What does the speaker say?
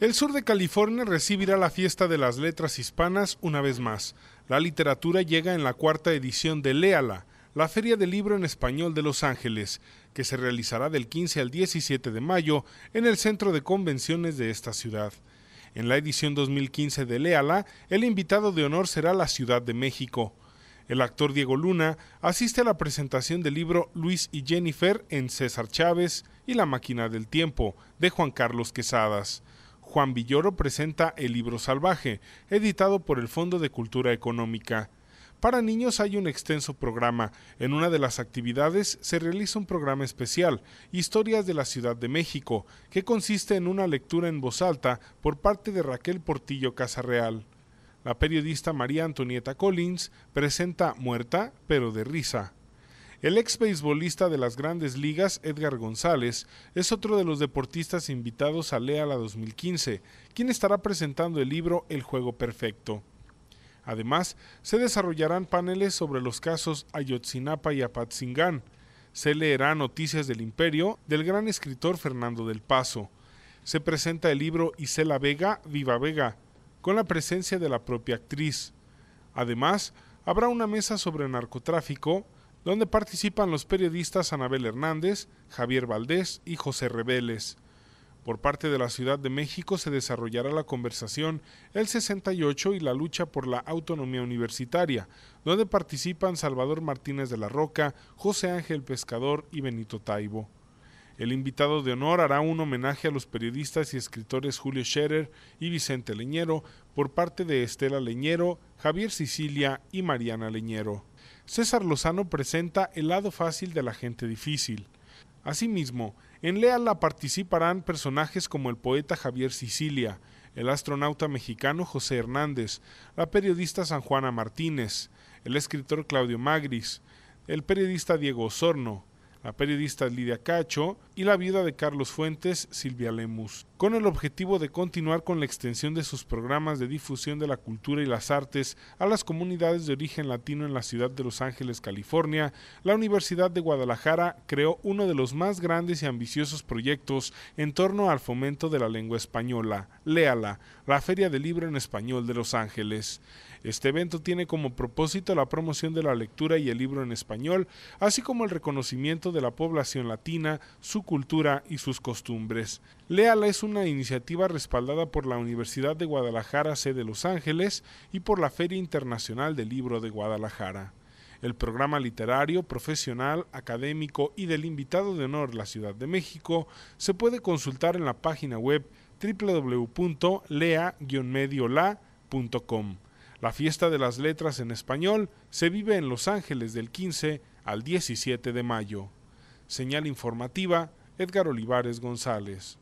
El sur de California recibirá la fiesta de las letras hispanas una vez más. La literatura llega en la cuarta edición de Léala, la Feria del Libro en Español de Los Ángeles, que se realizará del 15 al 17 de mayo en el centro de convenciones de esta ciudad. En la edición 2015 de Léala, el invitado de honor será la Ciudad de México. El actor Diego Luna asiste a la presentación del libro Luis y Jennifer en César Chávez y La máquina del tiempo de Juan Carlos Quesadas. Juan Villoro presenta El libro salvaje, editado por el Fondo de Cultura Económica. Para niños hay un extenso programa. En una de las actividades se realiza un programa especial, Historias de la Ciudad de México, que consiste en una lectura en voz alta por parte de Raquel Portillo Casarreal. La periodista María Antonieta Collins presenta Muerta pero de risa. El ex beisbolista de las grandes ligas, Edgar González, es otro de los deportistas invitados a e la 2015, quien estará presentando el libro El Juego Perfecto. Además, se desarrollarán paneles sobre los casos Ayotzinapa y Apatzingán. Se leerá Noticias del Imperio del gran escritor Fernando del Paso. Se presenta el libro Isela Vega, Viva Vega, con la presencia de la propia actriz. Además, habrá una mesa sobre narcotráfico, donde participan los periodistas Anabel Hernández, Javier Valdés y José Rebeles. Por parte de la Ciudad de México se desarrollará la conversación El 68 y la lucha por la autonomía universitaria, donde participan Salvador Martínez de la Roca, José Ángel Pescador y Benito Taibo. El invitado de honor hará un homenaje a los periodistas y escritores Julio Scherer y Vicente Leñero por parte de Estela Leñero, Javier Sicilia y Mariana Leñero. César Lozano presenta el lado fácil de la gente difícil. Asimismo, en la participarán personajes como el poeta Javier Sicilia, el astronauta mexicano José Hernández, la periodista San Juana Martínez, el escritor Claudio Magris, el periodista Diego Osorno, la periodista Lidia Cacho y la viuda de Carlos Fuentes, Silvia Lemus, con el objetivo de continuar con la extensión de sus programas de difusión de la cultura y las artes a las comunidades de origen latino en la ciudad de Los Ángeles, California, la Universidad de Guadalajara creó uno de los más grandes y ambiciosos proyectos en torno al fomento de la lengua española, Léala, la Feria del Libro en Español de Los Ángeles. Este evento tiene como propósito la promoción de la lectura y el libro en español, así como el reconocimiento de la población latina, su cultura y sus costumbres. Leala es una iniciativa respaldada por la Universidad de Guadalajara, sede Los Ángeles, y por la Feria Internacional del Libro de Guadalajara. El programa literario, profesional, académico y del invitado de honor la Ciudad de México se puede consultar en la página web www.lea-mediola.com. La fiesta de las letras en español se vive en Los Ángeles del 15 al 17 de mayo. Señal informativa, Edgar Olivares González.